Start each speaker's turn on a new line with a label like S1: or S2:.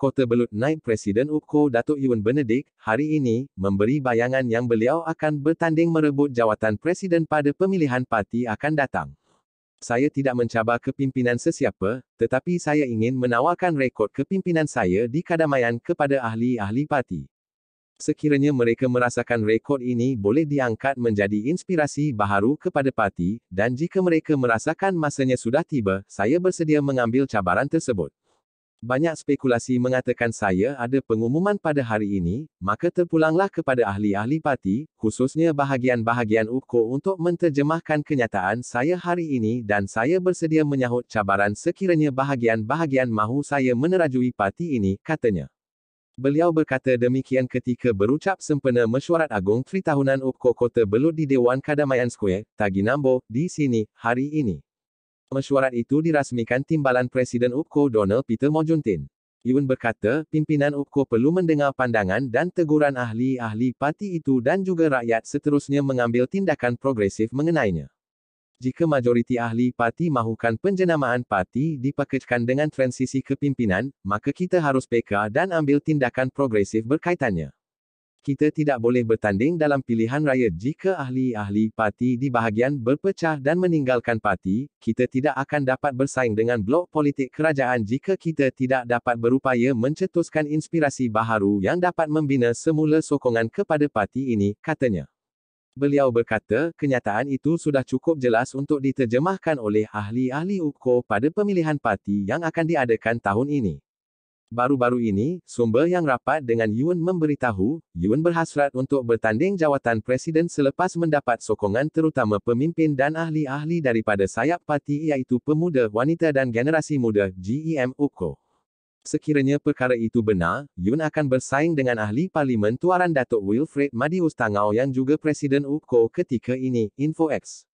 S1: Kota Belut Naib Presiden UKO Datuk Iwan Benedik hari ini memberi bayangan yang beliau akan bertanding merebut jawatan presiden pada pemilihan parti akan datang. Saya tidak mencabar kepimpinan sesiapa, tetapi saya ingin menawarkan rekod kepimpinan saya di Kadamayan kepada ahli-ahli parti. Sekiranya mereka merasakan rekod ini boleh diangkat menjadi inspirasi baharu kepada parti dan jika mereka merasakan masanya sudah tiba, saya bersedia mengambil cabaran tersebut. Banyak spekulasi mengatakan saya ada pengumuman pada hari ini, maka terpulanglah kepada ahli-ahli parti, khususnya bahagian-bahagian UKO untuk menterjemahkan kenyataan saya hari ini dan saya bersedia menyahut cabaran sekiranya bahagian-bahagian mahu saya menerajui parti ini, katanya. Beliau berkata demikian ketika berucap sempena mesyuarat agung Tritahunan UPKO Kota Belud di Dewan Kadamaian Square, Tagi di sini, hari ini. Mesyuarat itu dirasmikan timbalan Presiden UPKO Donald Peter Mojuntin. Yun berkata, pimpinan UPKO perlu mendengar pandangan dan teguran ahli-ahli parti itu dan juga rakyat seterusnya mengambil tindakan progresif mengenainya jika majoriti ahli parti mahukan penjenamaan parti dipekerjakan dengan transisi kepimpinan, maka kita harus peka dan ambil tindakan progresif berkaitannya. Kita tidak boleh bertanding dalam pilihan raya jika ahli-ahli parti di bahagian berpecah dan meninggalkan parti, kita tidak akan dapat bersaing dengan blok politik kerajaan jika kita tidak dapat berupaya mencetuskan inspirasi baharu yang dapat membina semula sokongan kepada parti ini, katanya. Beliau berkata, kenyataan itu sudah cukup jelas untuk diterjemahkan oleh ahli-ahli UKO pada pemilihan parti yang akan diadakan tahun ini. Baru-baru ini, sumber yang rapat dengan Yun memberitahu, Yun berhasrat untuk bertanding jawatan presiden selepas mendapat sokongan terutama pemimpin dan ahli-ahli daripada sayap parti iaitu Pemuda Wanita dan Generasi Muda GEM UKO. Sekiranya perkara itu benar, Yun akan bersaing dengan ahli parlimen tuaran Datuk Wilfred Madi yang juga Presiden UKO ketika ini, InfoX.